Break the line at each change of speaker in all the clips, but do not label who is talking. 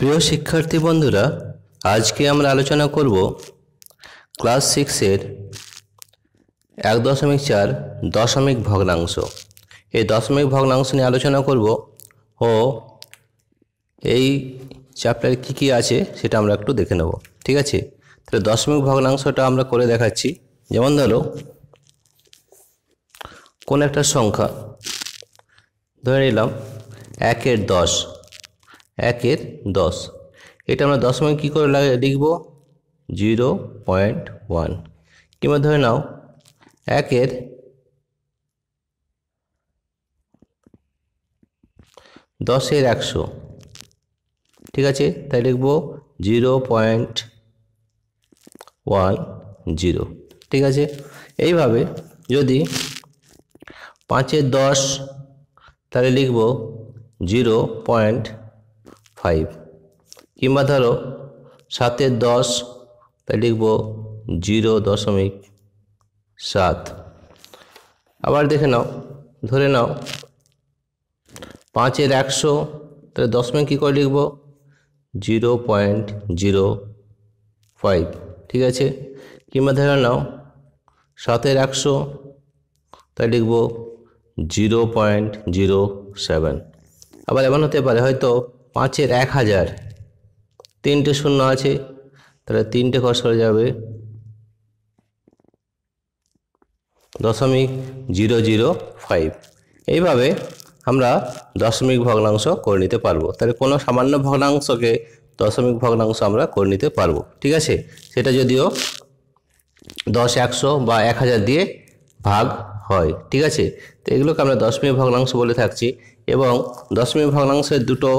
প্রিয় শিক্ষার্থী বন্ধুরা আজকে আমরা আলোচনা করব ক্লাস সিক্সের এক দশমিক চার দশমিক ভগ্নাংশ এই দশমিক ভগ্নাংশ নিয়ে আলোচনা করব ও এই চ্যাপ্টারে কি কি আছে সেটা আমরা একটু দেখে নেব ঠিক আছে তাহলে দশমিক ভগ্নাংশটা আমরা করে দেখাচ্ছি যেমন ধরো কোন একটা সংখ্যা ধরে নিলাম একের দশ একের দশ এটা আমরা দশমিক কী করে লাগে লিখব জিরো পয়েন্ট ওয়ান কিংবা ধরে নাও একের দশের একশো ঠিক আছে তাই লিখব জিরো পয়েন্ট ওয়ান জিরো ঠিক আছে এইভাবে যদি পাঁচের দশ তাহলে লিখব জিরো পয়েন্ট ফাইভ কিংবা ধরো সাতের দশ তাই লিখব জিরো দশমিক সাত আবার দেখে নাও ধরে নাও পাঁচের একশো তাহলে দশমিক কী করে লিখব জিরো পয়েন্ট জিরো ফাইভ ঠিক আছে কিংবা ধরে নাও সাতের একশো তাই লিখব জিরো পয়েন্ট জিরো সেভেন আবার এমন হতে পারে হয়তো পাঁচের এক হাজার তিনটে শূন্য আছে তাহলে তিনটে খরচ হয়ে যাবে দশমিক জিরো জিরো ফাইভ এইভাবে আমরা দশমিক ভগ্নাংশ করে নিতে পারবো তাহলে কোনো সামান্য ভগ্নাংশকে দশমিক ভগ্নাংশ আমরা করে নিতে পারবো ঠিক আছে সেটা যদিও দশ একশো বা এক হাজার দিয়ে ভাগ হয় ঠিক আছে তো এগুলোকে আমরা দশমিক ভগ্নাংশ বলে থাকছি এবং দশমিক ভগ্নাংশের দুটো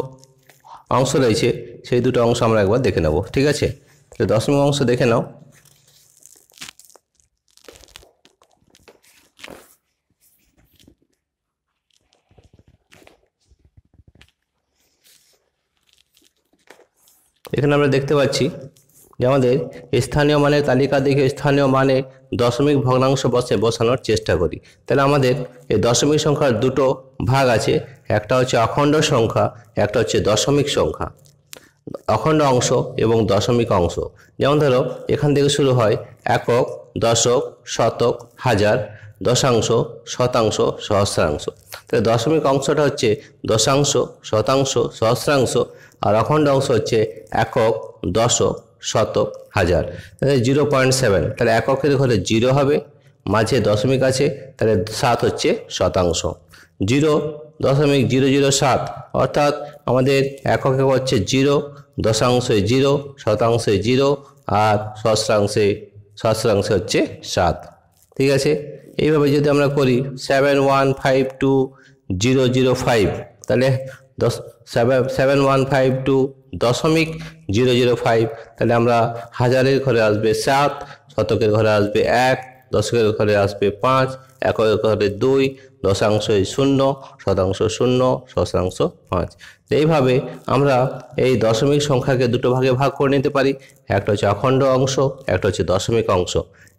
অংশ রয়েছে সেই দুটো অংশ আমরা একবার দেখে নেব ঠিক আছে তো দশমিক অংশ দেখে নাও এখানে আমরা দেখতে পাচ্ছি যে আমাদের স্থানীয় মানের তালিকা দেখে স্থানীয় মানে দশমিক ভগ্নাংশ বসে বসানোর চেষ্টা করি তাহলে আমাদের এই দশমিক সংখ্যার দুটো ভাগ আছে একটা হচ্ছে অখণ্ড সংখ্যা একটা হচ্ছে দশমিক সংখ্যা অখণ্ড অংশ এবং দশমিক অংশ যেমন ধরো এখান থেকে শুরু হয় একক দশক শতক হাজার দশাংশ শতাংশ সহস্রাংশ তাহলে দশমিক অংশটা হচ্ছে দশাংশ শতাংশ সহস্রাংশ আর অখণ্ড অংশ হচ্ছে একক দশক শতক হাজার তাহলে জিরো পয়েন্ট সেভেন তাহলে এককের ঘরে জিরো হবে মাঝে দশমিক আছে তাহলে সাত হচ্ছে শতাংশ জিরো দশমিক জিরো জিরো সাত অর্থাৎ আমাদের এককে হচ্ছে জিরো দশাংশে জিরো শতাংশে জিরো আর সহস্রাংশে সহস্রাংশে হচ্ছে সাত ঠিক আছে এইভাবে যদি আমরা করি seven one five two zero zero five তাহলে দশ seven seven one five two দশমিক জিরো জিরো ফাইভ তাহলে আমরা হাজারের ঘরে আসবে সাত শতকের ঘরে আসবে এক দশকের ঘরে আসবে পাঁচ একর ঘরে দুই দশাংশই শূন্য শতাংশ শূন্য শতাংশ পাঁচ এইভাবে আমরা এই দশমিক সংখ্যাকে দুটো ভাগে ভাগ করে নিতে পারি একটা হচ্ছে অখণ্ড অংশ একটা হচ্ছে দশমিক অংশ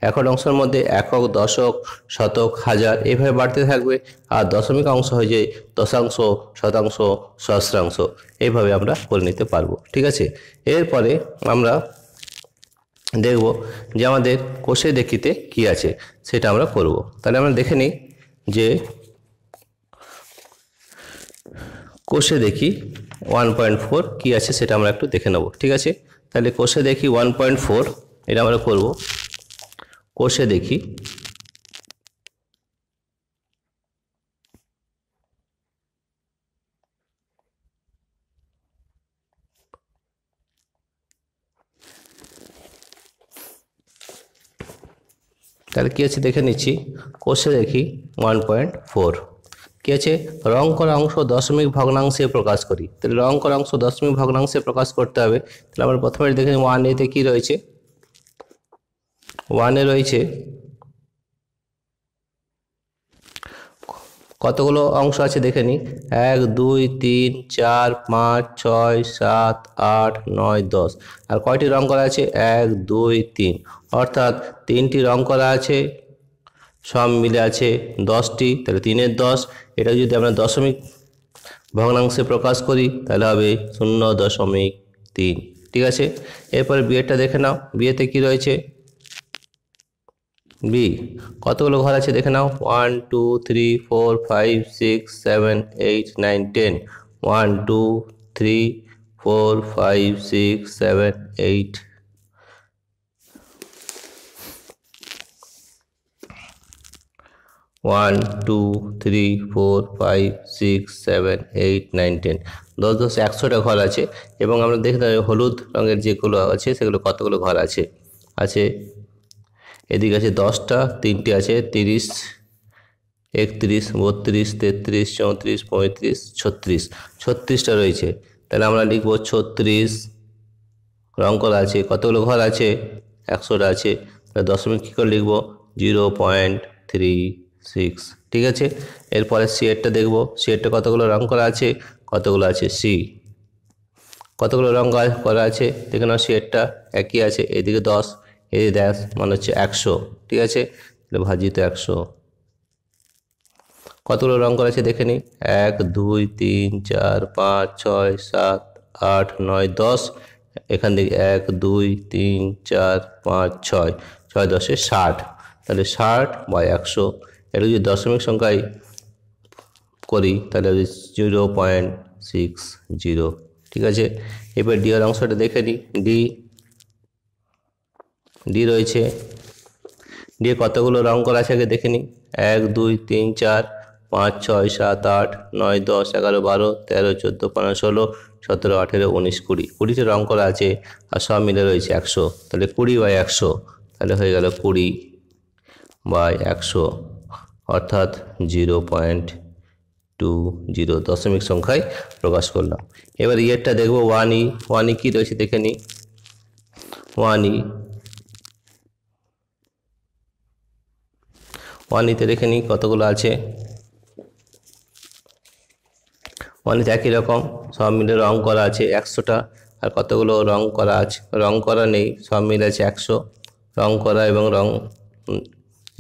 একক অংশের মধ্যে একক দশক শতক হাজার এভাবে বাড়তে থাকবে আর দশমিক অংশ হয়ে যায় দশাংশ শতাংশ সহস্রাংশ এইভাবে আমরা করে নিতে পারবো ঠিক আছে এরপরে আমরা দেখব যে আমাদের কোষে দেখিতে কি আছে সেটা আমরা করব তাহলে আমরা দেখে নিই যে কোষে দেখি ওয়ান পয়েন্ট ফোর কী আছে সেটা আমরা একটু দেখে নেব ঠিক আছে তাহলে কোষে দেখি ওয়ান পয়েন্ট ফোর এটা আমরা করব কোষে দেখি তাহলে কী আছে দেখে নিচ্ছি কোষে দেখি ওয়ান পয়েন্ট ফোর কী আছে রং করা অংশ দশমিক ভগ্নাংশে প্রকাশ করি তাহলে রং করা অংশ দশমিক ভগ্নাংশে প্রকাশ করতে হবে তাহলে আমরা প্রথমে দেখে ওয়ান এতে কী রয়েছে ওয়ানে রয়েছে কতগুলো অংশ আছে দেখে নিই এক দুই তিন চার পাঁচ ছয় সাত আট নয় দশ আর কয়টি রং করা আছে এক দুই তিন অর্থাৎ তিনটি রং করা আছে সব মিলে আছে দশটি তাহলে তিনের দশ এটা যদি আমরা দশমিক ভগ্নাংশে প্রকাশ করি তাহলে হবে শূন্য দশমিক তিন ঠিক আছে এরপরে বিয়েটা দেখে নাও বিয়েতে কি রয়েছে বি কতগুলো ঘর আছে দেখে নাও one two three four five six seven eight nine ten one two three four five six seven eight one two three four five six seven eight nine ten দশ দশ একশোটা ঘর আছে এবং আমরা দেখতে হলুদ রঙের যেগুলো আছে সেগুলো কতগুলো ঘর আছে আছে এদিকে আছে দশটা তিনটি আছে তিরিশ একত্রিশ বত্রিশ তেত্রিশ চৌত্রিশ পঁয়ত্রিশ ছত্রিশ ছত্রিশটা রয়েছে তাহলে আমরা লিখব ছত্রিশ রং করা আছে কতগুলো ঘর আছে একশোটা আছে তাহলে দশমিক কী করে লিখব জিরো পয়েন্ট থ্রি সিক্স ঠিক আছে এরপরে সি এরটা দেখব সি এরটা কতগুলো রং করা আছে কতগুলো আছে সি কতগুলো রং করা আছে দেখে নাও সি এরটা একই আছে এদিকে দশ এই ড্যাশ মানে হচ্ছে একশো ঠিক আছে তাহলে ভাজিত একশো কতগুলো রং করা আছে দেখে নিই এক দুই তিন চার পাঁচ ছয় সাত আট নয় দশ এখান থেকে এক দুই তিন চার পাঁচ ছয় ছয় দশে ষাট তাহলে ষাট বা একশো এটা যদি দশমিক সংখ্যায় করি তাহলে জিরো পয়েন্ট সিক্স জিরো ঠিক আছে এবার ডি এর অংশটা দেখে নিই ডি ডি রয়েছে দিয়ে কতগুলো রং করা আছে আগে দেখে নিই এক দুই তিন চার পাঁচ ছয় সাত আট নয় দশ এগারো বারো তেরো চোদ্দো পনেরো ষোলো সতেরো আঠেরো উনিশ কুড়ি কুড়িটি রং করা আছে আর সব মিলে রয়েছে একশো তাহলে কুড়ি বাই একশো তাহলে হয়ে গেল কুড়ি বাই একশো অর্থাৎ জিরো পয়েন্ট টু জিরো দশমিক সংখ্যায় প্রকাশ করলাম এবার ইয়ারটা দেখবো ওয়ান ই ওয়ান ই কী রয়েছে দেখে নিই ওয়ান ই ওয়ানিতে দেখে নিই কতগুলো আছে ওয়ানিতে একই রকম সব মিলে রং করা আছে একশোটা আর কতগুলো রং করা আছে রং করা নেই সব মিলে আছে একশো রং করা এবং রং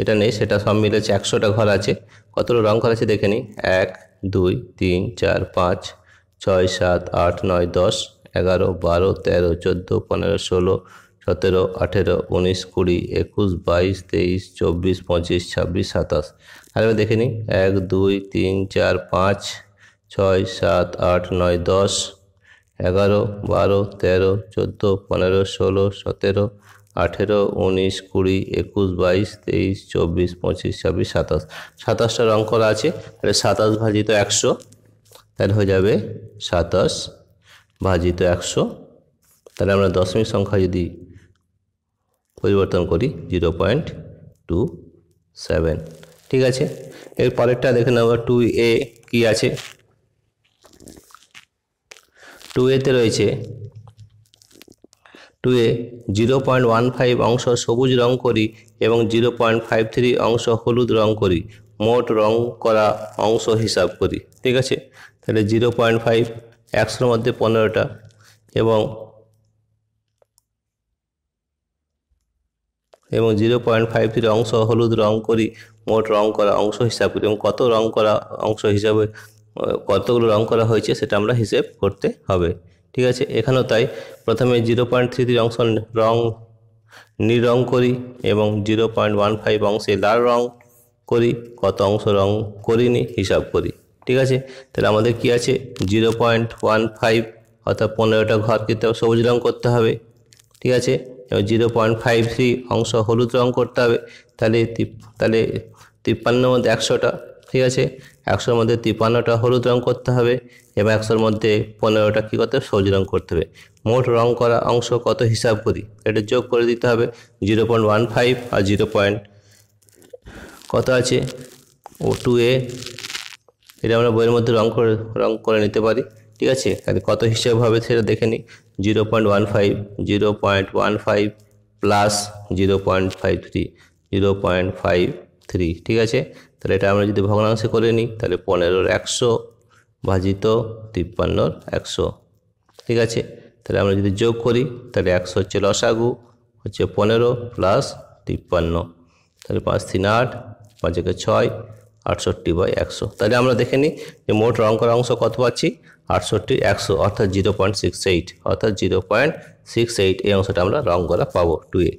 এটা নেই সেটা সব মিলে আছে একশোটা ঘর আছে কতগুলো রং করা আছে দেখে নিই এক দুই তিন চার পাঁচ ছয় সাত আট নয় দশ এগারো বারো তেরো চোদ্দো পনেরো ষোলো সতেরো আঠেরো উনিশ কুড়ি একুশ বাইশ তেইশ চব্বিশ পঁচিশ ছাব্বিশ সাতাশ আর এবার দেখে নিই এক দুই তিন চার পাঁচ ছয় সাত আট নয় দশ এগারো বারো তেরো চোদ্দো পনেরো ষোলো সতেরো আঠেরো উনিশ কুড়ি একুশ বাইশ তেইশ চব্বিশ পঁচিশ ছাব্বিশ সাতাশ সাতাশটা রং করা আছে তাহলে সাতাশ ভাজিত একশো তাহলে হয়ে যাবে সাতাশ ভাজিত একশো তাহলে আমরা দশমিক সংখ্যা যদি পরিবর্তন করি জিরো পয়েন্ট টু সেভেন ঠিক আছে এর পরেরটা দেখে নেব টু এ কী আছে টু এতে রয়েছে টু এ জিরো পয়েন্ট ওয়ান ফাইভ অংশ সবুজ রং করি এবং জিরো পয়েন্ট ফাইভ থ্রি অংশ হলুদ রং করি মোট রং করা অংশ হিসাব করি ঠিক আছে তাহলে জিরো পয়েন্ট ফাইভ একশোর মধ্যে পনেরোটা এবং এবং জিরো পয়েন্ট ফাইভ থ্রি অংশ হলুদ রং করি মোট রং করা অংশ হিসাব করি এবং কত রং করা অংশ হিসাবে কতগুলো রং করা হয়েছে সেটা আমরা হিসেব করতে হবে ঠিক আছে এখানেও তাই প্রথমে জিরো পয়েন্ট থ্রি থ্রি অংশ রং নীল রং করি এবং জিরো পয়েন্ট ওয়ান ফাইভ অংশে লাল রং করি কত অংশ রং করিনি হিসাব করি ঠিক আছে তাহলে আমাদের কি আছে জিরো পয়েন্ট ওয়ান ফাইভ অর্থাৎ পনেরোটা কিন্তু সবুজ রং করতে হবে ঠিক আছে এবং জিরো পয়েন্ট ফাইভ থ্রি অংশ হলুদ রং করতে হবে তাহলে তাহলে তিপ্পান্নর মধ্যে একশোটা ঠিক আছে একশোর মধ্যে তিপ্পান্নটা হলুদ রং করতে হবে এবং একশোর মধ্যে পনেরোটা কী করতে হবে সবুজ রং করতে হবে মোট রং করা অংশ কত হিসাব করি এটা যোগ করে দিতে হবে জিরো পয়েন্ট ওয়ান ফাইভ আর জিরো পয়েন্ট কত আছে ও টু এ এটা আমরা বইয়ের মধ্যে রং করে রং করে নিতে পারি ঠিক আছে তাহলে কত হিসাব হবে সেটা দেখে নিই zero point one five zero point one five plus zero point five three zero point five three ঠিক আছে তাহলে এটা আমরা যদি ভগ্নাংশে করে নিই তাহলে পনেরোর একশো ভাজিত তিপ্পান্নর একশো ঠিক আছে তাহলে আমরা যদি যোগ করি তাহলে একশো হচ্ছে লসাগু হচ্ছে পনেরো প্লাস তিপ্পান্ন তাহলে পাঁচ তিন আট পাঁচ একে ছয় আটষট্টি বাই একশো তাহলে আমরা দেখে নিই যে মোট করা অংশ কত পাচ্ছি আটষট্টি একশো অর্থাৎ জিরো পয়েন্ট সিক্স এইট অর্থাৎ জিরো পয়েন্ট সিক্স এইট এই অংশটা আমরা রং করা পাবো টু এ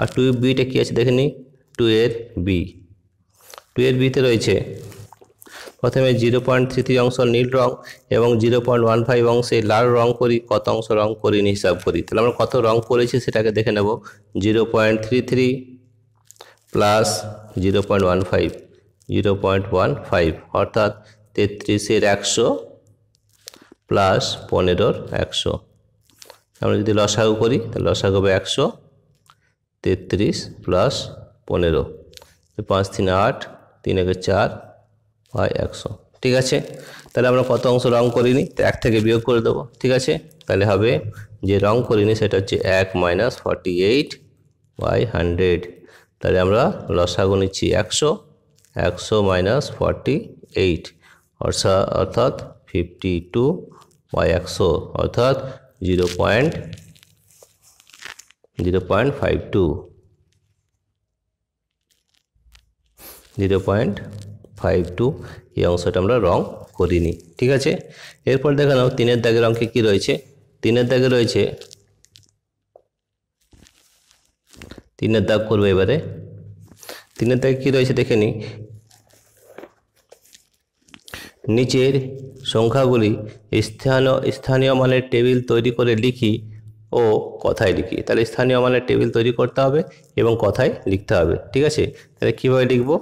আর টু বিটা কী আছে দেখে নিই টু এর বি টু এর বিতে রয়েছে প্রথমে জিরো পয়েন্ট থ্রি থ্রি অংশ নীল রং এবং জিরো পয়েন্ট ওয়ান ফাইভ অংশে লাল রং করি কত অংশ রং নি হিসাব করি তাহলে আমরা কত রং করেছি সেটাকে দেখে নেব zero point three three plus zero point one five zero point one five অর্থাৎ তেত্রিশের একশো প্লাস পনেরোর একশো আমরা যদি লসাগু করি তাহলে লসাগু হবে একশো তেত্রিশ প্লাস পনেরো পাঁচ তিন আট তিন একে চার হয় একশো ঠিক আছে তাহলে আমরা কত অংশ রং করিনি তো এক থেকে বিয়োগ করে দেবো ঠিক আছে তাহলে হবে যে রং করিনি সেটা হচ্ছে এক minus forty eight by hundred তাহলে আমরা লসাগু নিচ্ছি একশো একশো মাইনাস ফর্টি এইট অর্থাৎ ফিফটি টু বাই একশো অর্থাৎ zero point zero point five two zero point five two এই অংশটা আমরা রং করিনি ঠিক আছে এরপর দেখে নাও তিনের দাগের অঙ্কে কি রয়েছে তিনের দাগে রয়েছে তিনের দাগ করবো এবারে তিনের দাগে কী রয়েছে দেখে নিই নিচের সংখ্যাগুলি স্থানীয় স্থানীয় মানের টেবিল তৈরি করে লিখি ও কথায় লিখি তাহলে স্থানীয় মানের টেবিল তৈরি করতে হবে এবং কথায় লিখতে হবে ঠিক আছে তাহলে কীভাবে লিখবো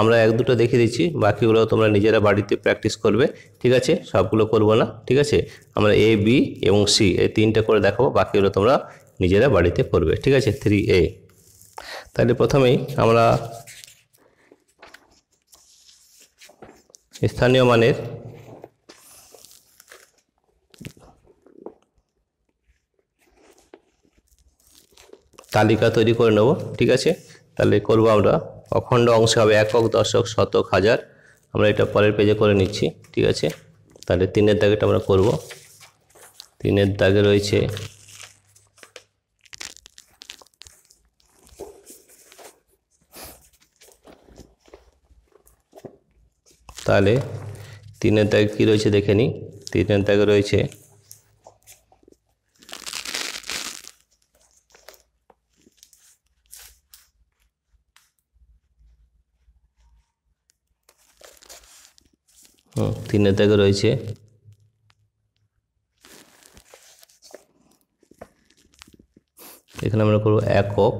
আমরা এক দুটো দেখে দিচ্ছি বাকিগুলো তোমরা নিজেরা বাড়িতে প্র্যাকটিস করবে ঠিক আছে সবগুলো করব না ঠিক আছে আমরা এ বি এবং সি এই তিনটা করে দেখাবো বাকিগুলো তোমরা নিজেরা বাড়িতে করবে ঠিক আছে থ্রি এ তাহলে প্রথমেই আমরা স্থানীয় মানের তালিকা তৈরি করে নেব ঠিক আছে তাহলে করবো আমরা অখণ্ড অংশে হবে একক দশক শতক হাজার আমরা এটা পরের পেজে করে নিচ্ছি ঠিক আছে তাহলে তিনের দাগেটা আমরা করব তিনের দাগে রয়েছে তাহলে তিনের দাগে কী রয়েছে দেখে নিই তিনের দাগে রয়েছে তিনের দাগে রয়েছে এখানে আমরা করবো একক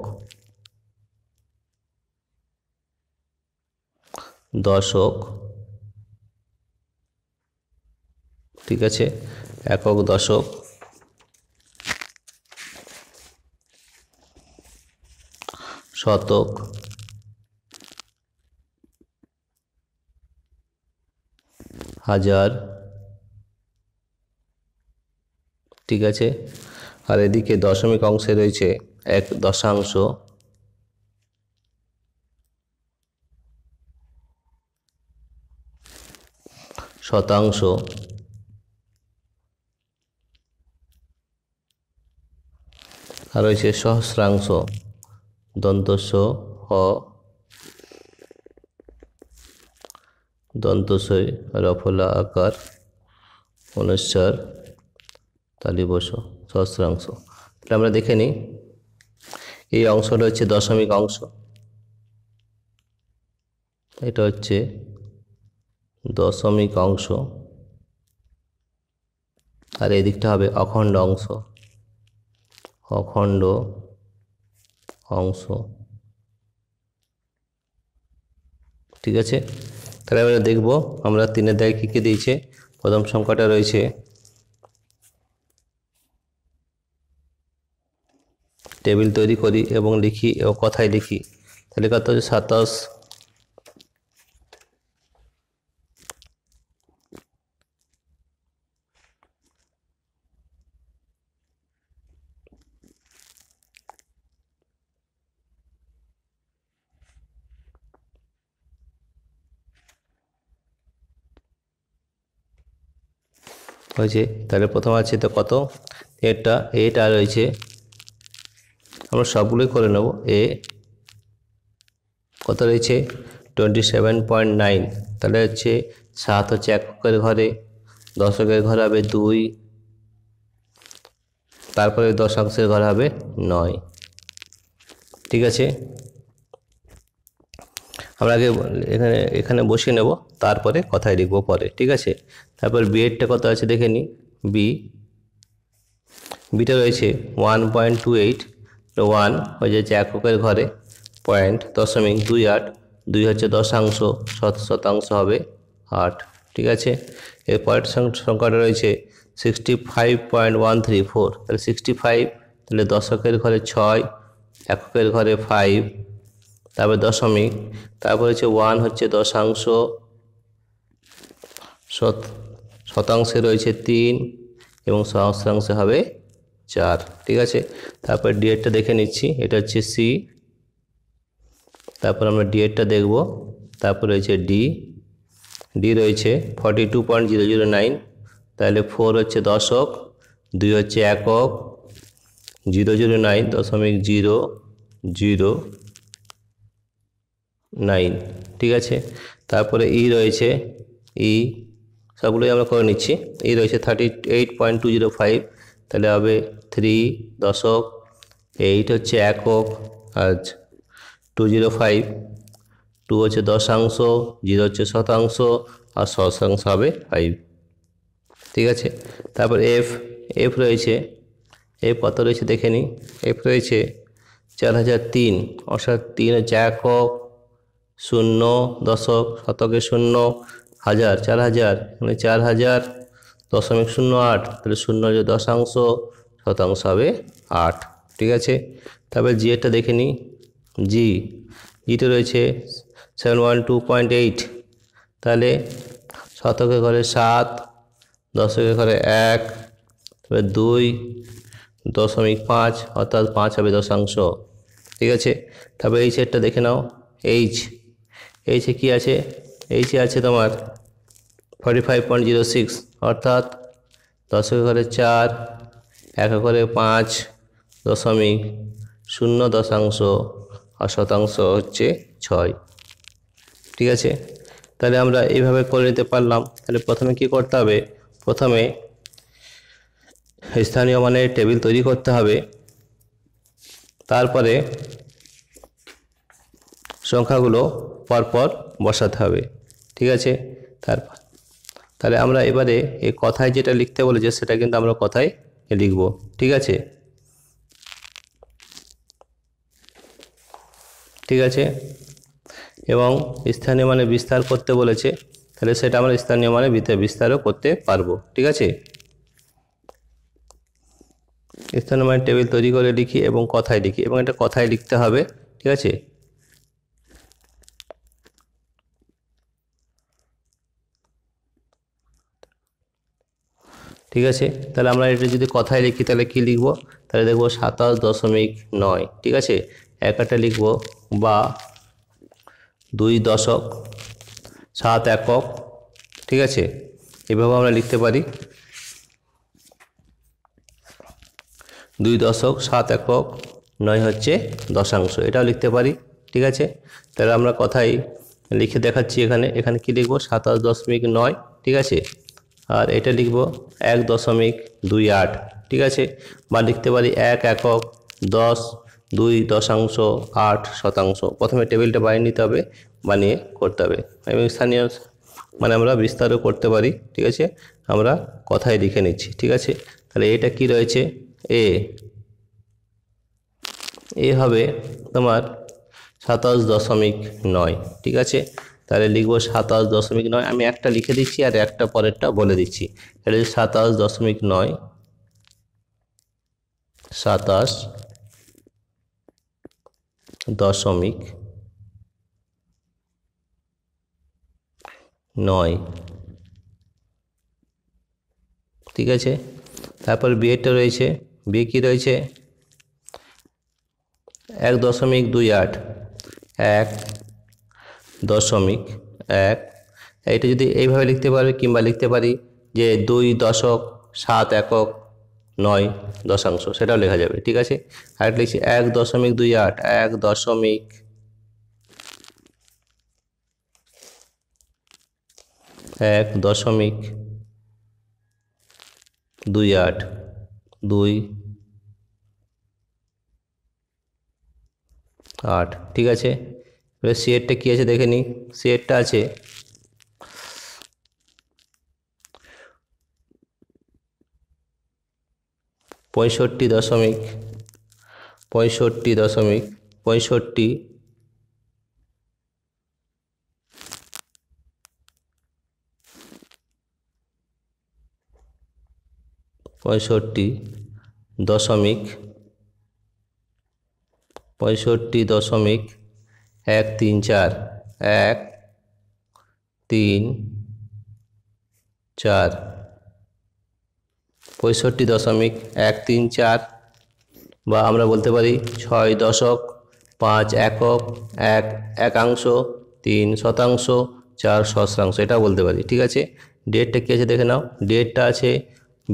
দশক ঠিক আছে একক দশক শতক হাজার ঠিক আছে আর এদিকে দশমিক অংশে রয়েছে এক দশাংশ শতাংশ আর রয়েছে সহস্রাংশ দন্তস্ব হ দন্তসই রফলা আকার অনুচ্চার তালিবস সহস্রাংশ তাহলে আমরা দেখে নিই এই অংশটা হচ্ছে দশমিক অংশ এটা হচ্ছে দশমিক অংশ আর এই দিকটা হবে অখণ্ড অংশ অখণ্ড অংশ ঠিক আছে তাহলে আমরা দেখব আমরা তিনের দায় কী কী দিয়েছে প্রথম সংখ্যাটা রয়েছে টেবিল তৈরি করি এবং লিখি ও কথায় লিখি তাহলে কত হচ্ছে সাতাশ হয়েছে তাহলে প্রথম আছে তো কত এটা এটা রয়েছে আমরা সবগুলোই করে নেব এ কত রয়েছে টোয়েন্টি সেভেন পয়েন্ট নাইন তাহলে হচ্ছে সাত হচ্ছে এককের ঘরে দশকের ঘর হবে দুই তারপরে দশাংশের ঘর হবে নয় ঠিক আছে আমরা আগে এখানে এখানে বসিয়ে নেব তারপরে কথায় লিখবো পরে ঠিক আছে তারপর বিএডটা কত আছে দেখে নিই বি বিটা রয়েছে one point two eight one হয়ে যাচ্ছে এককের ঘরে পয়েন্ট দশমিক দুই আট দুই হচ্ছে দশাংশ শত শতাংশ হবে আট ঠিক আছে এর পরের সংখ্যাটা রয়েছে sixty five point one three four তাহলে সিক্সটি ফাইভ তাহলে দশকের ঘরে ছয় এককের ঘরে ফাইভ তারপরে দশমিক তারপর হচ্ছে ওয়ান হচ্ছে দশাংশ শতাংশে রয়েছে তিন এবং সহস্রাংশে হবে চার ঠিক আছে তারপর ডিএডটা দেখে নিচ্ছি এটা হচ্ছে সি তারপর আমরা ডিএডটা দেখব তারপর রয়েছে ডি ডি রয়েছে forty two point zero zero nine তাহলে ফোর হচ্ছে দশক দুই হচ্ছে একক জিরো জিরো নাইন দশমিক জিরো জিরো নাইন ঠিক আছে তারপরে ই e রয়েছে ই e, সবগুলোই আমরা করে নিচ্ছি ই e রয়েছে thirty eight point two zero five তাহলে হবে থ্রি দশক এইট হচ্ছে একক আজ টু জিরো ফাইভ টু হচ্ছে দশাংশ জিরো হচ্ছে শতাংশ আর শতাংশ হবে ফাইভ ঠিক আছে তারপর এফ এফ রয়েছে এফ কত রয়েছে দেখে নিই এফ রয়েছে চার হাজার তিন অর্থাৎ তিন হচ্ছে একক শূন্য দশক শতকে শূন্য হাজার চার হাজার মানে চার হাজার দশমিক শূন্য আট তাহলে শূন্য যে দশাংশ শতাংশ হবে আট ঠিক আছে তারপরে জি এটা দেখে নিই জি জিটা রয়েছে seven one two point eight তাহলে শতকে ঘরে সাত দশকে ঘরে এক তবে দুই দশমিক পাঁচ অর্থাৎ পাঁচ হবে দশাংশ ঠিক আছে তারপরে এই সেটটা দেখে নাও এইচ এইচে কী আছে এইচে আছে তোমার forty five point zero six অর্থাৎ দশ একরে চার এক একরে পাঁচ দশমিক শূন্য দশাংশ আর শতাংশ হচ্ছে ছয় ঠিক আছে তাহলে আমরা এইভাবে করে নিতে পারলাম তাহলে প্রথমে কি করতে হবে প্রথমে স্থানীয় মানের টেবিল তৈরি করতে হবে তারপরে সংখ্যাগুলো পরপর বসাতে হবে ঠিক আছে তারপর তাহলে আমরা এবারে এই কথায় যেটা লিখতে বলেছে সেটা কিন্তু আমরা কথায় লিখব ঠিক আছে ঠিক আছে এবং স্থানীয় মানে বিস্তার করতে বলেছে তাহলে সেটা আমরা স্থানীয় মানে বিস্তারও করতে পারবো ঠিক আছে স্থানীয় মানে টেবিল তৈরি করে লিখি এবং কথায় লিখি এবং এটা কথায় লিখতে হবে ঠিক আছে ঠিক আছে তাহলে আমরা এটা যদি কথায় লিখি তাহলে কি লিখব তাহলে দেখব সাতাশ দশমিক নয় ঠিক আছে একটা লিখব বা দুই দশক সাত একক ঠিক আছে এভাবে আমরা লিখতে পারি দুই দশক সাত একক নয় হচ্ছে দশাংশ এটাও লিখতে পারি ঠিক আছে তাহলে আমরা কথাই লিখে দেখাচ্ছি এখানে এখানে কি লিখব সাতাশ দশমিক নয় ঠিক আছে আর এটা লিখব এক দশমিক দুই আট ঠিক আছে বা লিখতে পারি এক একক দশ দুই দশাংশ আট শতাংশ প্রথমে টেবিলটা বানিয়ে নিতে হবে বানিয়ে করতে হবে এবং স্থানীয় মানে আমরা বিস্তারও করতে পারি ঠিক আছে আমরা কথায় লিখে নিচ্ছি ঠিক আছে তাহলে এটা কি রয়েছে এ এ হবে তোমার সাতাশ দশমিক নয় ঠিক আছে তাহলে লিখবো সাতাশ দশমিক নয় আমি একটা লিখে দিচ্ছি আর একটা পরেরটা বলে দিচ্ছি এটা সাতাশ দশমিক নয় সাতাশ দশমিক নয় ঠিক আছে তারপর বিয়েটা রয়েছে বিয়ে কী রয়েছে এক দশমিক দুই আট এক দশমিক এক এটা যদি এইভাবে লিখতে পারবে কিংবা লিখতে পারি যে দুই দশক সাত একক নয় দশাংশ সেটাও লেখা যাবে ঠিক আছে আর লিখছি এক দশমিক দুই আট এক দশমিক এক দশমিক দুই আট দুই আট ঠিক আছে এবার শেয়ারটা কী আছে দেখে নিই শেয়ারটা আছে পঁয়ষট্টি দশমিক পঁয়ষট্টি দশমিক পঁয়ষট্টি পঁয়ষট্টি দশমিক পঁয়ষট্টি দশমিক এক তিন চার এক তিন চার পঁয়ষট্টি দশমিক এক তিন চার বা আমরা বলতে পারি ছয় দশক পাঁচ একক এক একাংশ তিন শতাংশ চার সহস্রাংশ এটা বলতে পারি ঠিক আছে ডেটটা কী আছে দেখে নাও ডেটটা আছে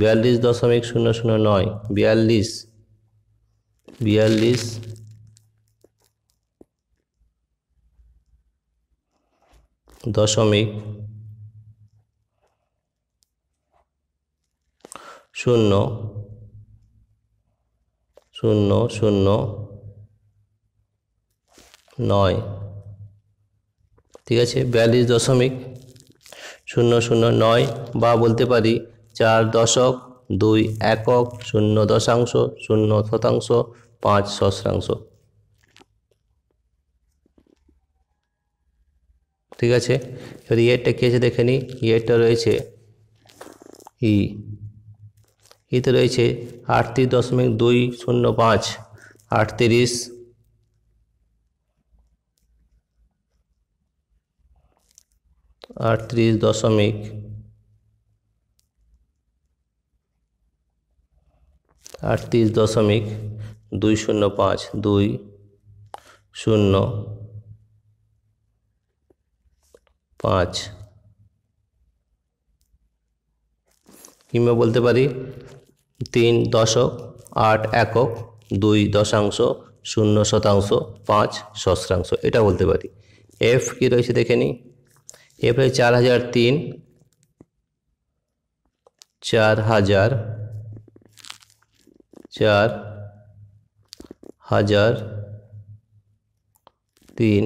বিয়াল্লিশ দশমিক শূন্য শূন্য নয় বিয়াল্লিশ বিয়াল্লিশ দশমিক শূন্য শূন্য শূন্য নয় ঠিক আছে বিয়াল্লিশ দশমিক শূন্য শূন্য নয় বা বলতে পারি চার দশক দুই একক শূন্য দশাংশ শূন্য শতাংশ পাঁচ সহস্রাংশ ঠিক আছে যদি এটা কী আছে দেখে নিই ইয়েরটা রয়েছে ই ইতে রয়েছে আটত্রিশ দশমিক দুই শূন্য পাঁচ আটত্রিশ আটত্রিশ দশমিক আটত্রিশ দশমিক দুই শূন্য পাঁচ দুই শূন্য পাঁচ কিংবা বলতে পারি তিন দশক আট একক দুই দশাংশ শূন্য শতাংশ পাঁচ সহস্রাংশ এটা বলতে পারি এফ কি রয়েছে দেখে নিই এফ রয়েছে চার হাজার তিন চার হাজার চার হাজার তিন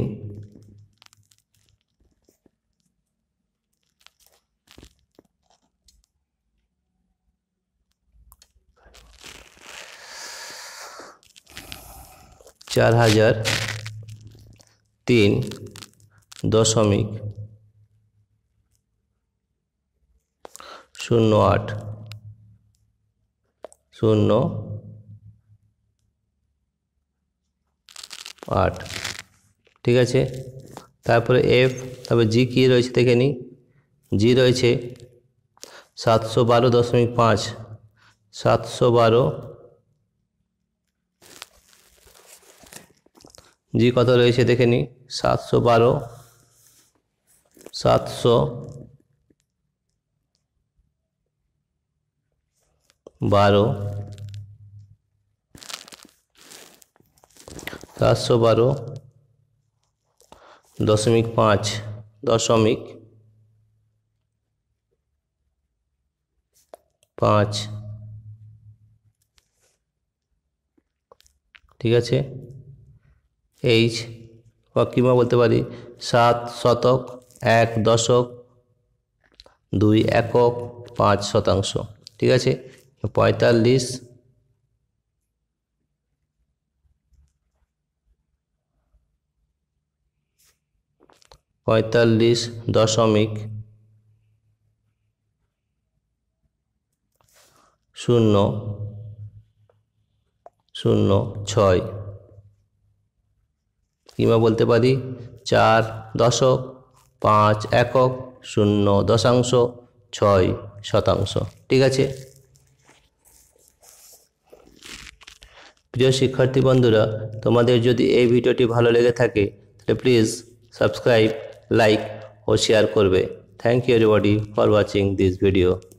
চার হাজার তিন দশমিক শূন্য আট শূন্য আট ঠিক আছে তারপরে এফ তারপরে জি কী রয়েছে দেখে নিই জি রয়েছে সাতশো বারো দশমিক পাঁচ সাতশো বারো জি কত রয়েছে দেখে নিই সাতশো বারো সাতশো বারো সাতশো বারো দশমিক পাঁচ দশমিক পাঁচ ঠিক আছে এইচ বা কিংবা বলতে পারি সাত শতক এক দশক দুই একক পাঁচ শতাংশ ঠিক আছে পঁয়তাল্লিশ পঁয়তাল্লিশ দশমিক শূন্য শূন্য ছয় কিংবা বলতে পারি চার দশক পাঁচ একক শূন্য দশাংশ ছয় শতাংশ ঠিক আছে প্রিয় শিক্ষার্থী বন্ধুরা তোমাদের যদি এই ভিডিওটি ভালো লেগে থাকে তাহলে প্লিজ সাবস্ক্রাইব লাইক ও শেয়ার করবে thank you everybody for watching this video